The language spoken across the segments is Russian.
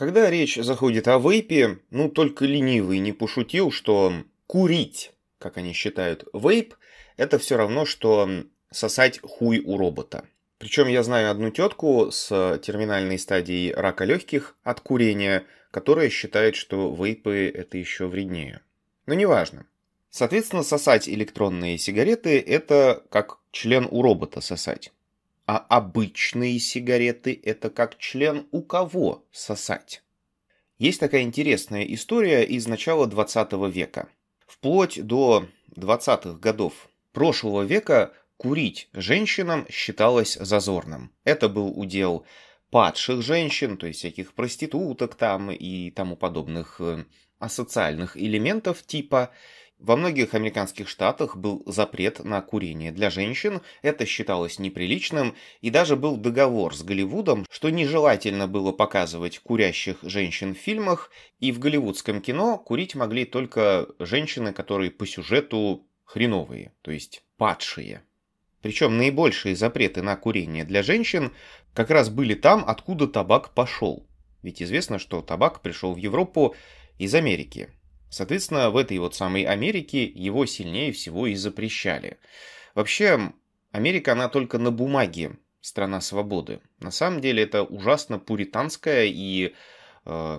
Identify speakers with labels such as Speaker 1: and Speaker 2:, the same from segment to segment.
Speaker 1: Когда речь заходит о вейпе, ну только ленивый не пошутил, что курить, как они считают, вейп, это все равно, что сосать хуй у робота. Причем я знаю одну тетку с терминальной стадией рака легких от курения, которая считает, что вейпы это еще вреднее. Но неважно. Соответственно, сосать электронные сигареты – это как член у робота сосать. А обычные сигареты – это как член у кого сосать? Есть такая интересная история из начала 20 века. Вплоть до 20-х годов прошлого века курить женщинам считалось зазорным. Это был удел падших женщин, то есть всяких проституток там и тому подобных э, асоциальных элементов типа во многих американских штатах был запрет на курение для женщин, это считалось неприличным, и даже был договор с Голливудом, что нежелательно было показывать курящих женщин в фильмах, и в голливудском кино курить могли только женщины, которые по сюжету хреновые, то есть падшие. Причем наибольшие запреты на курение для женщин как раз были там, откуда табак пошел. Ведь известно, что табак пришел в Европу из Америки – Соответственно, в этой вот самой Америке его сильнее всего и запрещали. Вообще, Америка, она только на бумаге страна свободы. На самом деле это ужасно пуританская и э,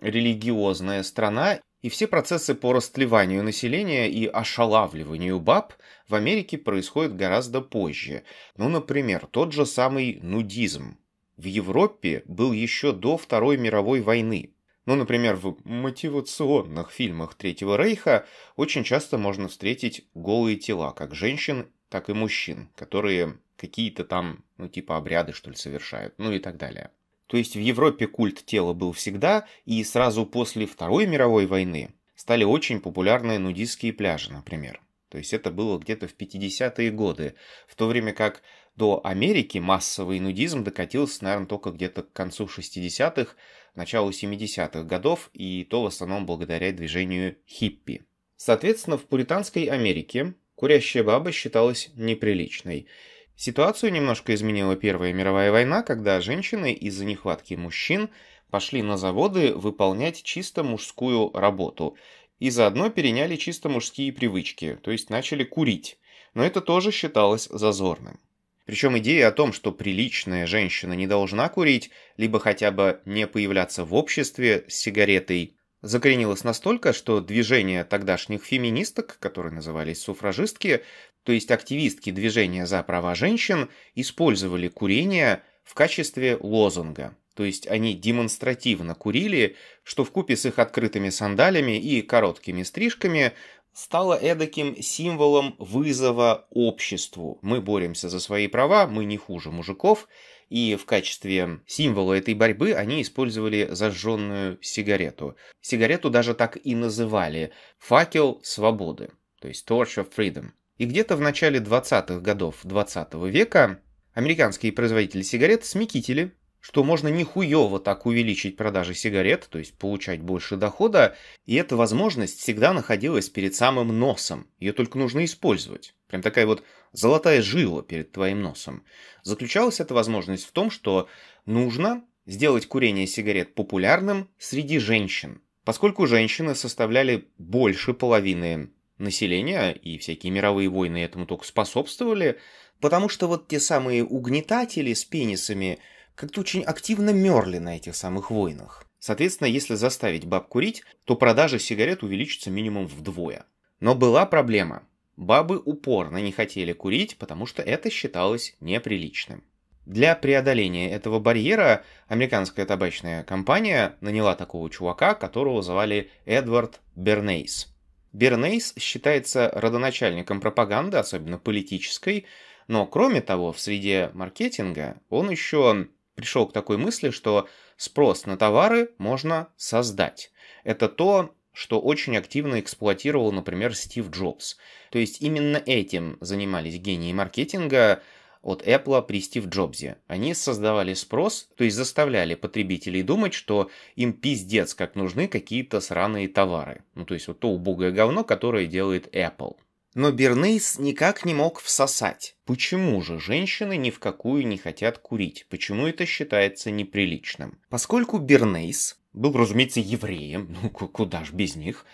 Speaker 1: религиозная страна, и все процессы по растлеванию населения и ошалавливанию баб в Америке происходят гораздо позже. Ну, например, тот же самый нудизм. В Европе был еще до Второй мировой войны. Ну, например, в мотивационных фильмах Третьего Рейха очень часто можно встретить голые тела, как женщин, так и мужчин, которые какие-то там, ну, типа обряды, что ли, совершают, ну и так далее. То есть в Европе культ тела был всегда, и сразу после Второй мировой войны стали очень популярны нудистские пляжи, например. То есть это было где-то в 50-е годы, в то время как до Америки массовый нудизм докатился, наверное, только где-то к концу 60-х, началу 70-х годов, и то в основном благодаря движению хиппи. Соответственно, в пуританской Америке курящая баба считалась неприличной. Ситуацию немножко изменила Первая мировая война, когда женщины из-за нехватки мужчин пошли на заводы выполнять чисто мужскую работу и заодно переняли чисто мужские привычки, то есть начали курить. Но это тоже считалось зазорным. Причем идея о том, что приличная женщина не должна курить, либо хотя бы не появляться в обществе с сигаретой, закоренилась настолько, что движение тогдашних феминисток, которые назывались суфражистки, то есть активистки движения за права женщин, использовали курение в качестве лозунга. То есть они демонстративно курили, что в купе с их открытыми сандалями и короткими стрижками Стала эдаким символом вызова обществу. Мы боремся за свои права, мы не хуже мужиков, и в качестве символа этой борьбы они использовали зажженную сигарету. Сигарету даже так и называли «факел свободы», то есть «torch of freedom». И где-то в начале 20-х годов 20 -го века американские производители сигарет смекители что можно нихуево так увеличить продажи сигарет, то есть получать больше дохода, и эта возможность всегда находилась перед самым носом, ее только нужно использовать. Прям такая вот золотая жила перед твоим носом. Заключалась эта возможность в том, что нужно сделать курение сигарет популярным среди женщин, поскольку женщины составляли больше половины населения, и всякие мировые войны этому только способствовали, потому что вот те самые угнетатели с пенисами – как-то очень активно мерли на этих самых войнах. Соответственно, если заставить баб курить, то продажи сигарет увеличатся минимум вдвое. Но была проблема. Бабы упорно не хотели курить, потому что это считалось неприличным. Для преодоления этого барьера американская табачная компания наняла такого чувака, которого звали Эдвард Бернейс. Бернейс считается родоначальником пропаганды, особенно политической, но кроме того, в среде маркетинга он еще пришел к такой мысли, что спрос на товары можно создать. Это то, что очень активно эксплуатировал, например, Стив Джобс. То есть именно этим занимались гении маркетинга от Apple при Стив Джобсе. Они создавали спрос, то есть заставляли потребителей думать, что им пиздец как нужны какие-то сраные товары. Ну то есть вот то убогое говно, которое делает Apple но Бернейс никак не мог всосать. Почему же женщины ни в какую не хотят курить? Почему это считается неприличным? Поскольку Бернейс был, разумеется, евреем, ну куда ж без них,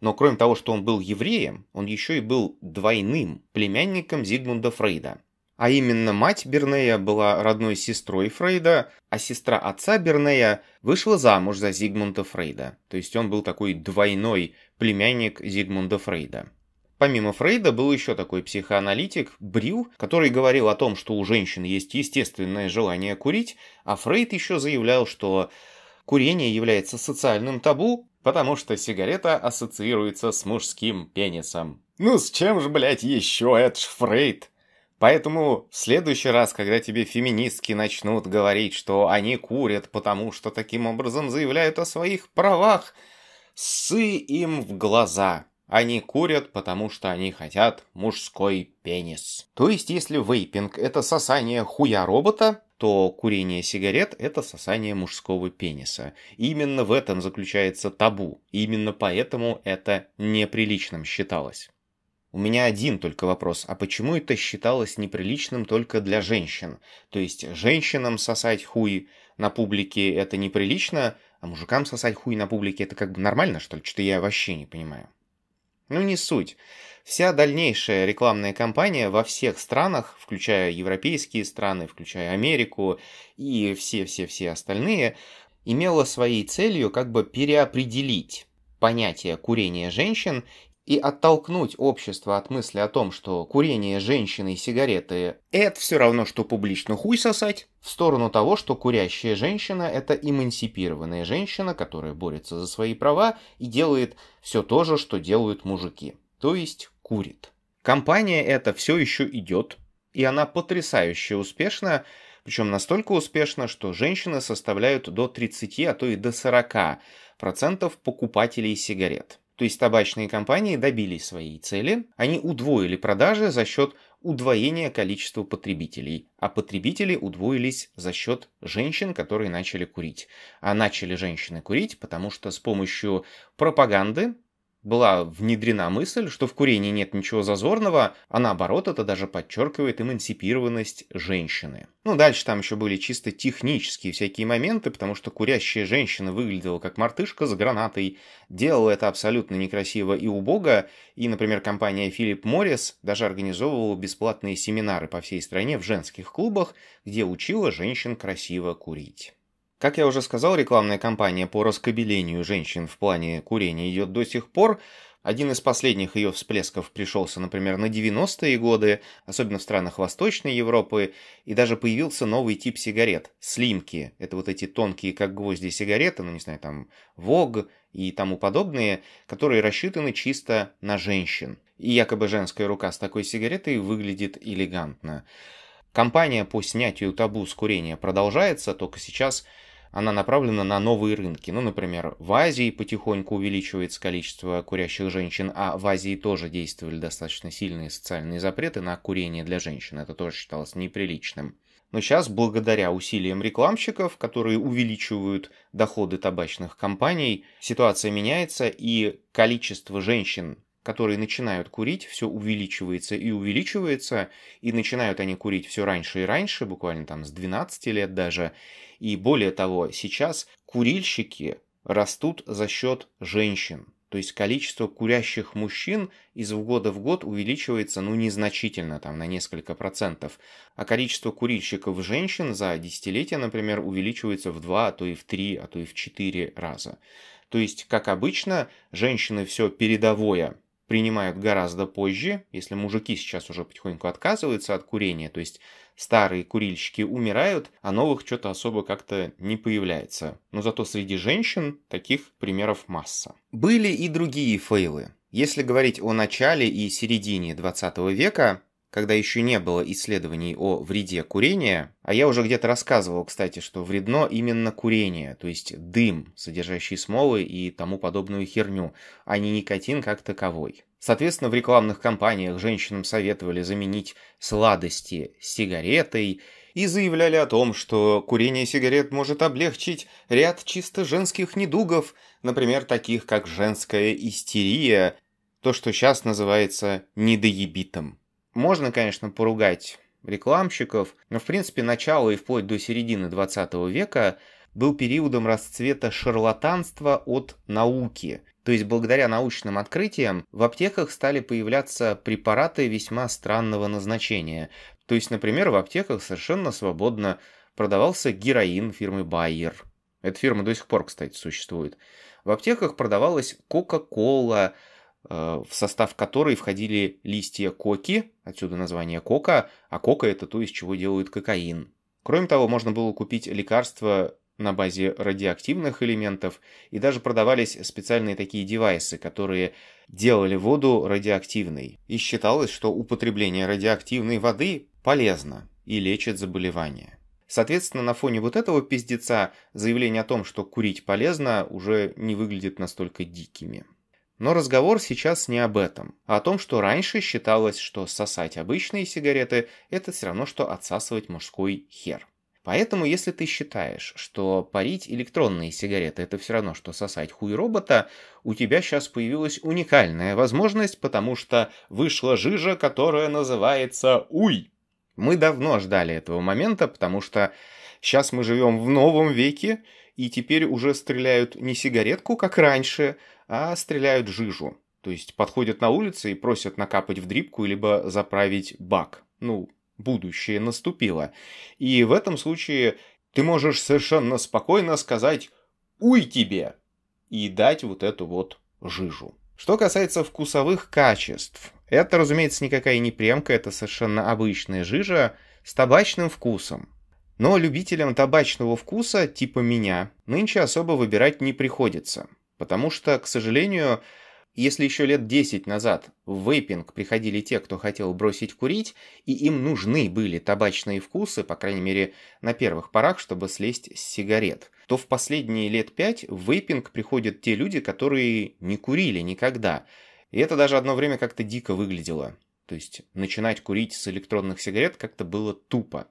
Speaker 1: но кроме того, что он был евреем, он еще и был двойным племянником Зигмунда Фрейда. А именно мать Бернея была родной сестрой Фрейда, а сестра отца Бернея вышла замуж за Зигмунда Фрейда. То есть он был такой двойной племянник Зигмунда Фрейда. Помимо Фрейда был еще такой психоаналитик Брю, который говорил о том, что у женщин есть естественное желание курить, а Фрейд еще заявлял, что курение является социальным табу, потому что сигарета ассоциируется с мужским пенисом. Ну с чем же, блядь, еще, это ж Фрейд. Поэтому в следующий раз, когда тебе феминистки начнут говорить, что они курят, потому что таким образом заявляют о своих правах, сы им в глаза. Они курят, потому что они хотят мужской пенис. То есть, если вейпинг – это сосание хуя робота, то курение сигарет – это сосание мужского пениса. Именно в этом заключается табу. Именно поэтому это неприличным считалось. У меня один только вопрос, а почему это считалось неприличным только для женщин? То есть женщинам сосать хуй на публике это неприлично, а мужикам сосать хуй на публике это как бы нормально, что ли? Что-то я вообще не понимаю. Ну не суть. Вся дальнейшая рекламная кампания во всех странах, включая европейские страны, включая Америку и все-все-все остальные, имела своей целью как бы переопределить понятие курения женщин и оттолкнуть общество от мысли о том, что курение женщины и сигареты – это все равно, что публично хуй сосать, в сторону того, что курящая женщина – это эмансипированная женщина, которая борется за свои права и делает все то же, что делают мужики, то есть курит. Компания эта все еще идет, и она потрясающе успешна, причем настолько успешно, что женщины составляют до 30, а то и до 40% покупателей сигарет. То есть табачные компании добились своей цели, они удвоили продажи за счет удвоения количества потребителей, а потребители удвоились за счет женщин, которые начали курить. А начали женщины курить, потому что с помощью пропаганды была внедрена мысль, что в курении нет ничего зазорного, а наоборот, это даже подчеркивает эмансипированность женщины. Ну, дальше там еще были чисто технические всякие моменты, потому что курящая женщина выглядела как мартышка с гранатой, делала это абсолютно некрасиво и убого, и, например, компания Филипп Моррис даже организовывала бесплатные семинары по всей стране в женских клубах, где учила женщин красиво курить. Как я уже сказал, рекламная кампания по раскобелению женщин в плане курения идет до сих пор. Один из последних ее всплесков пришелся, например, на 90-е годы, особенно в странах Восточной Европы, и даже появился новый тип сигарет – слимки. Это вот эти тонкие, как гвозди, сигареты, ну, не знаю, там, ВОГ и тому подобные, которые рассчитаны чисто на женщин. И якобы женская рука с такой сигаретой выглядит элегантно. Компания по снятию табу с курения продолжается, только сейчас – она направлена на новые рынки. Ну, например, в Азии потихоньку увеличивается количество курящих женщин, а в Азии тоже действовали достаточно сильные социальные запреты на курение для женщин. Это тоже считалось неприличным. Но сейчас, благодаря усилиям рекламщиков, которые увеличивают доходы табачных компаний, ситуация меняется, и количество женщин, которые начинают курить, все увеличивается и увеличивается, и начинают они курить все раньше и раньше, буквально там с 12 лет даже, и более того, сейчас курильщики растут за счет женщин. То есть количество курящих мужчин из года в год увеличивается, ну, незначительно, там, на несколько процентов. А количество курильщиков женщин за десятилетие, например, увеличивается в 2, а то и в 3, а то и в 4 раза. То есть, как обычно, женщины все передовое принимают гораздо позже, если мужики сейчас уже потихоньку отказываются от курения, то есть старые курильщики умирают, а новых что-то особо как-то не появляется. Но зато среди женщин таких примеров масса. Были и другие фейлы. Если говорить о начале и середине 20 века, когда еще не было исследований о вреде курения, а я уже где-то рассказывал, кстати, что вредно именно курение, то есть дым, содержащий смолы и тому подобную херню, а не никотин как таковой. Соответственно, в рекламных кампаниях женщинам советовали заменить сладости сигаретой и заявляли о том, что курение сигарет может облегчить ряд чисто женских недугов, например, таких как женская истерия, то, что сейчас называется недоебитом. Можно, конечно, поругать рекламщиков, но в принципе начало и вплоть до середины 20 века был периодом расцвета шарлатанства от науки. То есть благодаря научным открытиям в аптеках стали появляться препараты весьма странного назначения. То есть, например, в аптеках совершенно свободно продавался героин фирмы Байер. Эта фирма до сих пор, кстати, существует. В аптеках продавалась Кока-Кола, Э, в состав которой входили листья коки, отсюда название кока, а кока это то, из чего делают кокаин. Кроме того, можно было купить лекарства на базе радиоактивных элементов, и даже продавались специальные такие девайсы, которые делали воду радиоактивной. И считалось, что употребление радиоактивной воды полезно и лечит заболевания. Соответственно, на фоне вот этого пиздеца заявление о том, что курить полезно, уже не выглядит настолько дикими. Но разговор сейчас не об этом, а о том, что раньше считалось, что сосать обычные сигареты – это все равно, что отсасывать мужской хер. Поэтому, если ты считаешь, что парить электронные сигареты – это все равно, что сосать хуй робота, у тебя сейчас появилась уникальная возможность, потому что вышла жижа, которая называется «Уй». Мы давно ждали этого момента, потому что сейчас мы живем в новом веке – и теперь уже стреляют не сигаретку, как раньше, а стреляют жижу. То есть подходят на улице и просят накапать в дрипку, либо заправить бак. Ну, будущее наступило. И в этом случае ты можешь совершенно спокойно сказать «Уй тебе!» и дать вот эту вот жижу. Что касается вкусовых качеств, это, разумеется, никакая не премка, это совершенно обычная жижа с табачным вкусом. Но любителям табачного вкуса, типа меня, нынче особо выбирать не приходится. Потому что, к сожалению, если еще лет 10 назад в вейпинг приходили те, кто хотел бросить курить, и им нужны были табачные вкусы, по крайней мере, на первых порах, чтобы слезть с сигарет, то в последние лет 5 в вейпинг приходят те люди, которые не курили никогда. И это даже одно время как-то дико выглядело. То есть начинать курить с электронных сигарет как-то было тупо.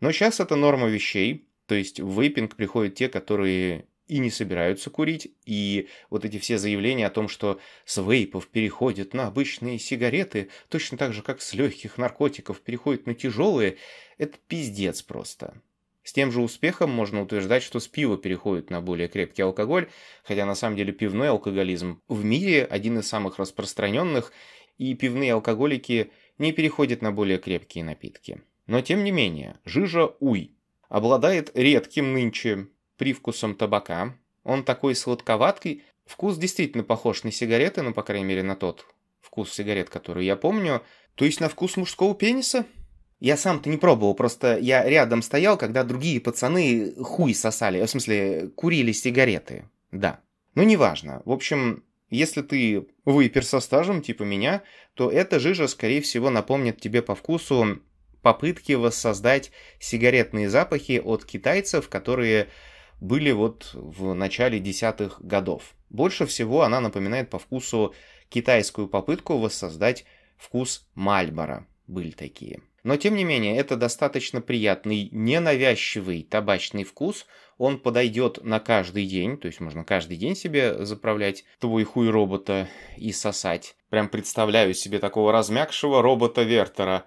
Speaker 1: Но сейчас это норма вещей, то есть в вейпинг приходят те, которые и не собираются курить, и вот эти все заявления о том, что с вейпов переходят на обычные сигареты, точно так же, как с легких наркотиков переходят на тяжелые, это пиздец просто. С тем же успехом можно утверждать, что с пива переходит на более крепкий алкоголь, хотя на самом деле пивной алкоголизм в мире один из самых распространенных, и пивные алкоголики не переходят на более крепкие напитки. Но тем не менее, жижа уй обладает редким нынче привкусом табака. Он такой сладковаткий, вкус действительно похож на сигареты, ну, по крайней мере, на тот вкус сигарет, который я помню. То есть на вкус мужского пениса? Я сам-то не пробовал, просто я рядом стоял, когда другие пацаны хуй сосали, в смысле, курили сигареты, да. Ну, неважно. В общем, если ты выпер со стажем, типа меня, то эта жижа, скорее всего, напомнит тебе по вкусу попытки воссоздать сигаретные запахи от китайцев, которые были вот в начале десятых годов. Больше всего она напоминает по вкусу китайскую попытку воссоздать вкус Мальбора. Были такие. Но тем не менее, это достаточно приятный, ненавязчивый табачный вкус. Он подойдет на каждый день, то есть можно каждый день себе заправлять твой хуй робота и сосать. Прям представляю себе такого размягшего робота Вертера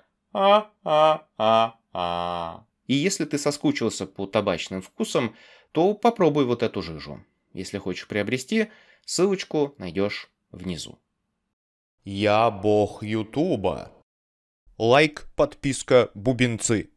Speaker 1: а-а-а-а. И если ты соскучился по табачным вкусам, то попробуй вот эту жижу. Если хочешь приобрести, ссылочку найдешь внизу. Я бог Ютуба. Лайк, подписка, бубенцы.